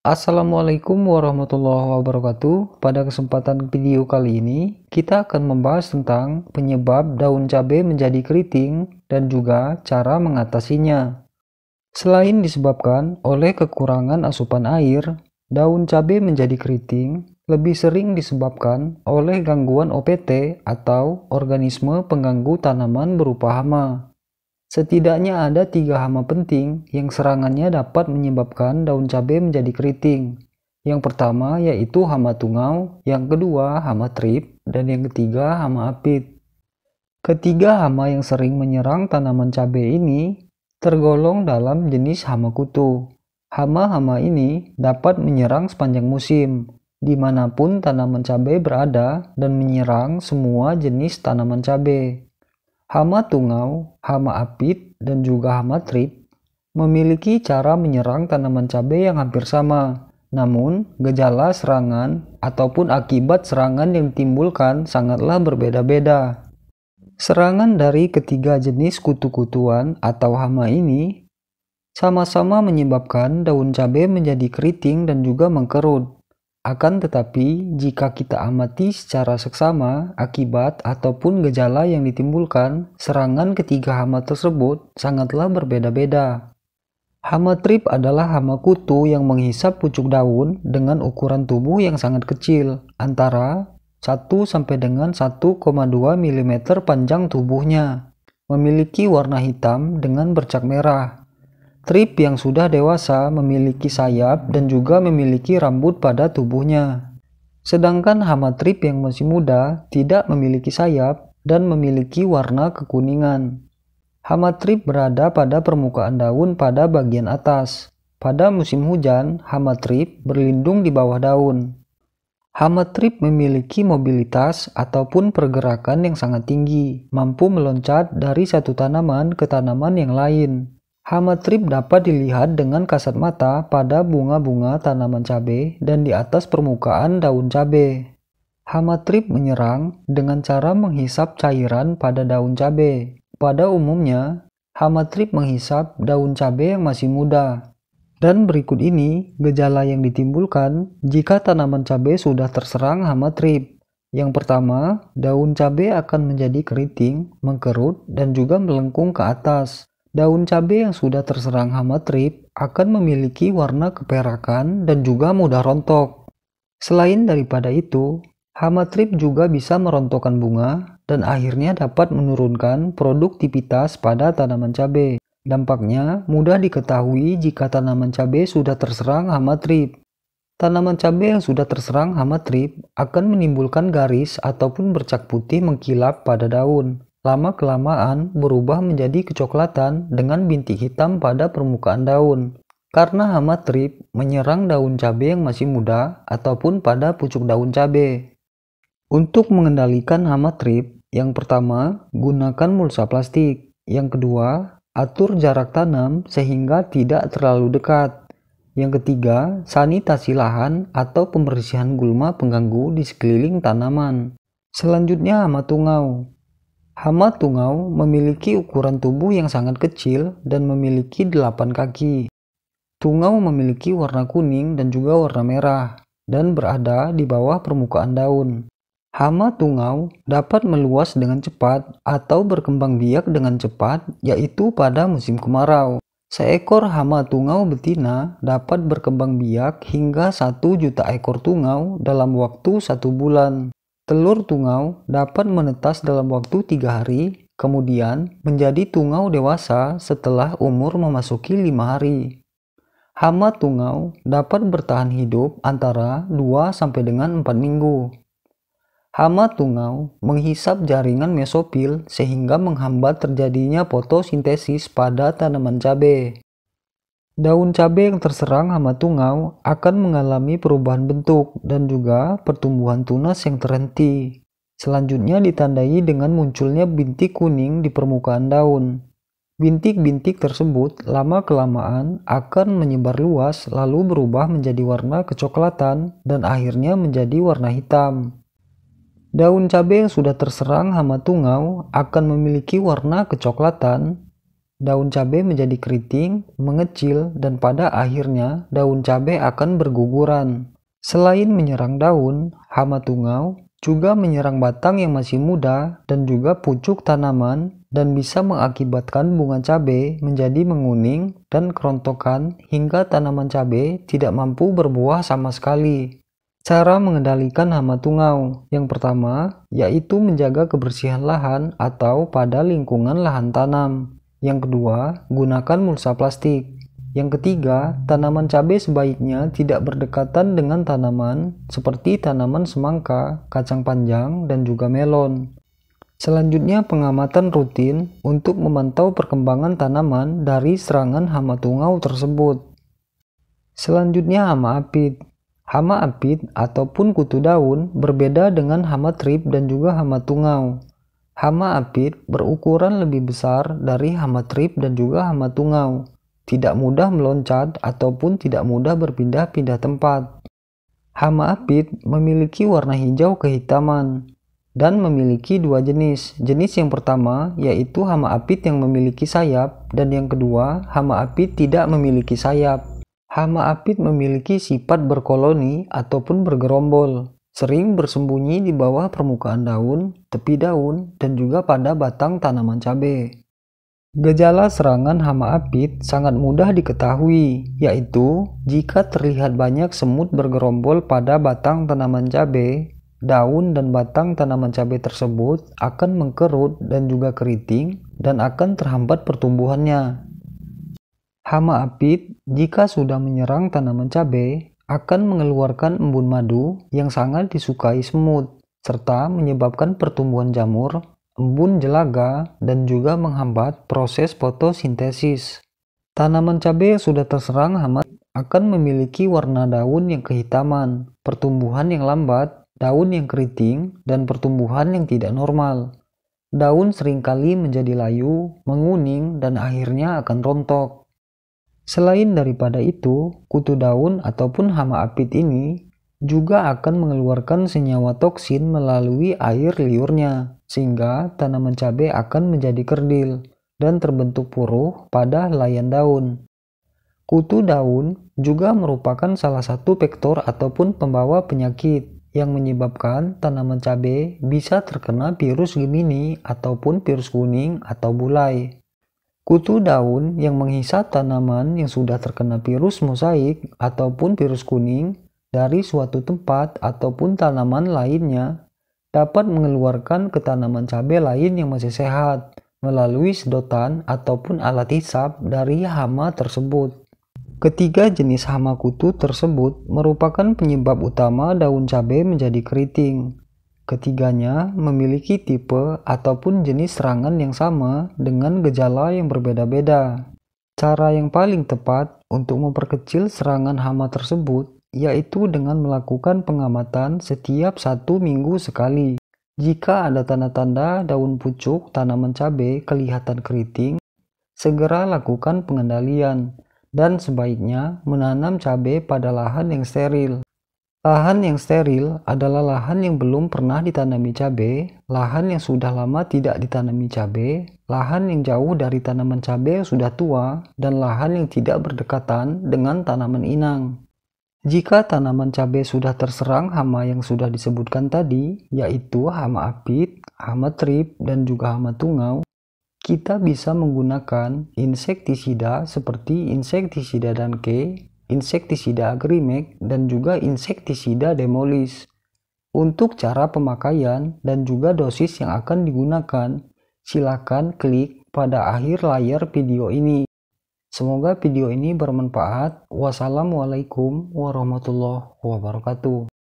Assalamualaikum warahmatullahi wabarakatuh. Pada kesempatan video kali ini, kita akan membahas tentang penyebab daun cabai menjadi keriting dan juga cara mengatasinya. Selain disebabkan oleh kekurangan asupan air, daun cabai menjadi keriting lebih sering disebabkan oleh gangguan OPT atau organisme pengganggu tanaman berupa hama. Setidaknya ada tiga hama penting yang serangannya dapat menyebabkan daun cabai menjadi keriting. Yang pertama yaitu hama tungau, yang kedua hama trip, dan yang ketiga hama apit. Ketiga hama yang sering menyerang tanaman cabai ini tergolong dalam jenis hama kutu. Hama-hama ini dapat menyerang sepanjang musim, dimanapun tanaman cabai berada dan menyerang semua jenis tanaman cabai. Hama tungau, hama apit, dan juga hama trip memiliki cara menyerang tanaman cabai yang hampir sama. Namun, gejala serangan ataupun akibat serangan yang ditimbulkan sangatlah berbeda-beda. Serangan dari ketiga jenis kutu-kutuan atau hama ini sama-sama menyebabkan daun cabai menjadi keriting dan juga mengkerut. Akan tetapi, jika kita amati secara seksama akibat ataupun gejala yang ditimbulkan, serangan ketiga hama tersebut sangatlah berbeda-beda. Hama trip adalah hama kutu yang menghisap pucuk daun dengan ukuran tubuh yang sangat kecil, antara 1 sampai dengan 1,2 mm panjang tubuhnya. Memiliki warna hitam dengan bercak merah Trip yang sudah dewasa memiliki sayap dan juga memiliki rambut pada tubuhnya. Sedangkan hama trip yang masih muda tidak memiliki sayap dan memiliki warna kekuningan. Hama trip berada pada permukaan daun pada bagian atas. Pada musim hujan, hama trip berlindung di bawah daun. Hama trip memiliki mobilitas ataupun pergerakan yang sangat tinggi, mampu meloncat dari satu tanaman ke tanaman yang lain. Hama trip dapat dilihat dengan kasat mata pada bunga-bunga tanaman cabai dan di atas permukaan daun cabai. Hama trip menyerang dengan cara menghisap cairan pada daun cabai. Pada umumnya, hama trip menghisap daun cabai yang masih muda. Dan berikut ini gejala yang ditimbulkan jika tanaman cabai sudah terserang hama trip. Yang pertama, daun cabai akan menjadi keriting, mengkerut, dan juga melengkung ke atas. Daun cabai yang sudah terserang hama trip akan memiliki warna keperakan dan juga mudah rontok. Selain daripada itu, hama trip juga bisa merontokkan bunga dan akhirnya dapat menurunkan produktivitas pada tanaman cabai. Dampaknya mudah diketahui jika tanaman cabai sudah terserang hama trip. Tanaman cabai yang sudah terserang hama trip akan menimbulkan garis ataupun bercak putih mengkilap pada daun lama-kelamaan berubah menjadi kecoklatan dengan bintik hitam pada permukaan daun. Karena hama trip menyerang daun cabai yang masih muda ataupun pada pucuk daun cabai. Untuk mengendalikan hama trip, yang pertama, gunakan mulsa plastik. Yang kedua, atur jarak tanam sehingga tidak terlalu dekat. Yang ketiga, sanitasi lahan atau pembersihan gulma pengganggu di sekeliling tanaman. Selanjutnya, hama tungau. Hama tungau memiliki ukuran tubuh yang sangat kecil dan memiliki delapan kaki. Tungau memiliki warna kuning dan juga warna merah dan berada di bawah permukaan daun. Hama tungau dapat meluas dengan cepat atau berkembang biak dengan cepat yaitu pada musim kemarau. Seekor hama tungau betina dapat berkembang biak hingga satu juta ekor tungau dalam waktu satu bulan. Telur tungau dapat menetas dalam waktu tiga hari, kemudian menjadi tungau dewasa setelah umur memasuki lima hari. Hama tungau dapat bertahan hidup antara 2 sampai dengan 4 minggu. Hama tungau menghisap jaringan mesopil sehingga menghambat terjadinya fotosintesis pada tanaman cabai. Daun cabai yang terserang hama tungau akan mengalami perubahan bentuk dan juga pertumbuhan tunas yang terhenti. Selanjutnya ditandai dengan munculnya bintik kuning di permukaan daun. Bintik-bintik tersebut lama-kelamaan akan menyebar luas lalu berubah menjadi warna kecoklatan dan akhirnya menjadi warna hitam. Daun cabai yang sudah terserang hama tungau akan memiliki warna kecoklatan Daun cabai menjadi keriting, mengecil, dan pada akhirnya daun cabai akan berguguran. Selain menyerang daun, hama tungau juga menyerang batang yang masih muda dan juga pucuk tanaman dan bisa mengakibatkan bunga cabai menjadi menguning dan kerontokan hingga tanaman cabai tidak mampu berbuah sama sekali. Cara mengendalikan hama tungau yang pertama yaitu menjaga kebersihan lahan atau pada lingkungan lahan tanam. Yang kedua, gunakan mulsa plastik. Yang ketiga, tanaman cabai sebaiknya tidak berdekatan dengan tanaman seperti tanaman semangka, kacang panjang, dan juga melon. Selanjutnya, pengamatan rutin untuk memantau perkembangan tanaman dari serangan hama tungau tersebut. Selanjutnya, hama apit. Hama apit ataupun kutu daun berbeda dengan hama trip dan juga hama tungau. Hama apit berukuran lebih besar dari hama trip dan juga hama tungau. Tidak mudah meloncat ataupun tidak mudah berpindah-pindah tempat. Hama apit memiliki warna hijau kehitaman dan memiliki dua jenis. Jenis yang pertama yaitu hama apit yang memiliki sayap dan yang kedua hama apit tidak memiliki sayap. Hama apit memiliki sifat berkoloni ataupun bergerombol sering bersembunyi di bawah permukaan daun, tepi daun, dan juga pada batang tanaman cabai. Gejala serangan hama apit sangat mudah diketahui, yaitu jika terlihat banyak semut bergerombol pada batang tanaman cabai, daun dan batang tanaman cabai tersebut akan mengkerut dan juga keriting dan akan terhambat pertumbuhannya. Hama apit jika sudah menyerang tanaman cabai akan mengeluarkan embun madu yang sangat disukai semut, serta menyebabkan pertumbuhan jamur, embun jelaga, dan juga menghambat proses fotosintesis. Tanaman cabai yang sudah terserang hama akan memiliki warna daun yang kehitaman, pertumbuhan yang lambat, daun yang keriting, dan pertumbuhan yang tidak normal. Daun seringkali menjadi layu, menguning, dan akhirnya akan rontok. Selain daripada itu, kutu daun ataupun hama apit ini juga akan mengeluarkan senyawa toksin melalui air liurnya, sehingga tanaman cabai akan menjadi kerdil dan terbentuk puruh pada layan daun. Kutu daun juga merupakan salah satu vektor ataupun pembawa penyakit yang menyebabkan tanaman cabai bisa terkena virus Gemini ataupun virus kuning atau bulai. Kutu daun yang menghisap tanaman yang sudah terkena virus mosaik ataupun virus kuning dari suatu tempat ataupun tanaman lainnya dapat mengeluarkan ke tanaman cabai lain yang masih sehat melalui sedotan ataupun alat hisap dari hama tersebut. Ketiga jenis hama kutu tersebut merupakan penyebab utama daun cabai menjadi keriting. Ketiganya memiliki tipe ataupun jenis serangan yang sama dengan gejala yang berbeda-beda. Cara yang paling tepat untuk memperkecil serangan hama tersebut yaitu dengan melakukan pengamatan setiap satu minggu sekali. Jika ada tanda-tanda daun pucuk tanaman cabai kelihatan keriting, segera lakukan pengendalian dan sebaiknya menanam cabai pada lahan yang steril. Lahan yang steril adalah lahan yang belum pernah ditanami cabai, lahan yang sudah lama tidak ditanami cabai, lahan yang jauh dari tanaman cabai yang sudah tua, dan lahan yang tidak berdekatan dengan tanaman inang. Jika tanaman cabai sudah terserang hama yang sudah disebutkan tadi, yaitu hama apit, hama trip, dan juga hama tungau, kita bisa menggunakan insektisida seperti insektisida dan ke insektisida agrimek, dan juga insektisida demolis untuk cara pemakaian dan juga dosis yang akan digunakan. Silakan klik pada akhir layar video ini. Semoga video ini bermanfaat. Wassalamualaikum warahmatullahi wabarakatuh.